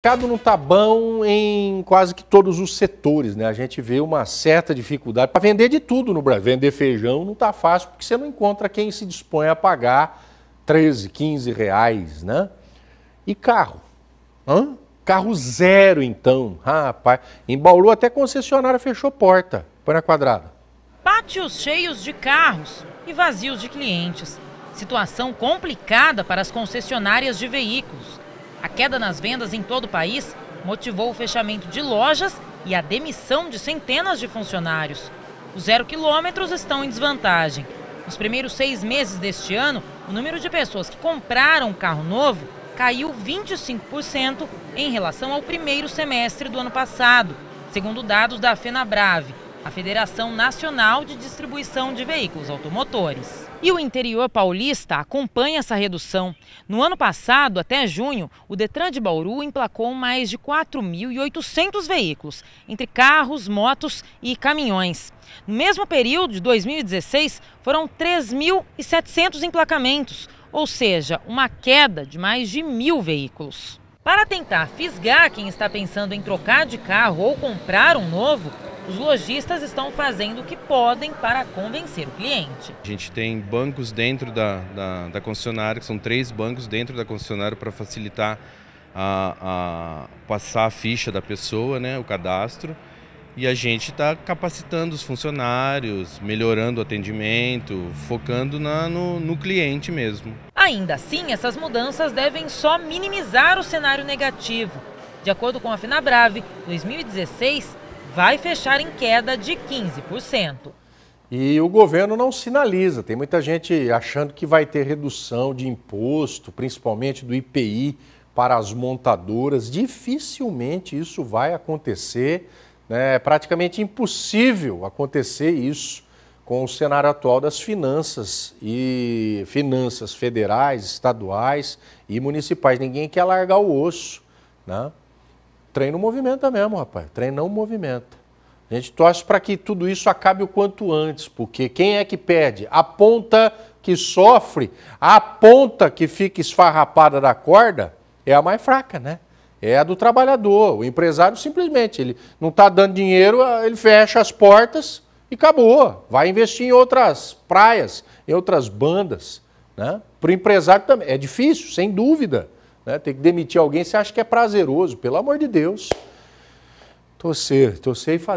O mercado não está bom em quase que todos os setores, né? A gente vê uma certa dificuldade para vender de tudo no Brasil. Vender feijão não está fácil porque você não encontra quem se dispõe a pagar 13, 15 reais, né? E carro? Hã? Carro zero, então. Rapaz, em Bauru até concessionária fechou porta. Põe na quadrada. Pátios cheios de carros e vazios de clientes. Situação complicada para as concessionárias de veículos. A queda nas vendas em todo o país motivou o fechamento de lojas e a demissão de centenas de funcionários. Os zero quilômetros estão em desvantagem. Nos primeiros seis meses deste ano, o número de pessoas que compraram um carro novo caiu 25% em relação ao primeiro semestre do ano passado, segundo dados da FenaBrave a Federação Nacional de Distribuição de Veículos Automotores. E o interior paulista acompanha essa redução. No ano passado, até junho, o Detran de Bauru emplacou mais de 4.800 veículos, entre carros, motos e caminhões. No mesmo período de 2016, foram 3.700 emplacamentos, ou seja, uma queda de mais de mil veículos. Para tentar fisgar quem está pensando em trocar de carro ou comprar um novo, os lojistas estão fazendo o que podem para convencer o cliente. A gente tem bancos dentro da, da, da concessionária, que são três bancos dentro da concessionária para facilitar a, a, passar a ficha da pessoa, né, o cadastro. E a gente está capacitando os funcionários, melhorando o atendimento, focando na, no, no cliente mesmo. Ainda assim, essas mudanças devem só minimizar o cenário negativo. De acordo com a FINABRAVE, 2016 vai fechar em queda de 15%. E o governo não sinaliza. Tem muita gente achando que vai ter redução de imposto, principalmente do IPI para as montadoras. Dificilmente isso vai acontecer. Né? É praticamente impossível acontecer isso com o cenário atual das finanças e finanças federais, estaduais e municipais. Ninguém quer largar o osso, né? Treino movimenta mesmo, rapaz. Treino não movimenta. A gente torce para que tudo isso acabe o quanto antes, porque quem é que perde? A ponta que sofre, a ponta que fica esfarrapada da corda é a mais fraca, né? É a do trabalhador. O empresário simplesmente, ele não está dando dinheiro, ele fecha as portas e acabou. Vai investir em outras praias, em outras bandas. Né? Para o empresário também. É difícil, sem dúvida. Né? Tem que demitir alguém, você acha que é prazeroso, pelo amor de Deus. Torcer, torcer e fazer.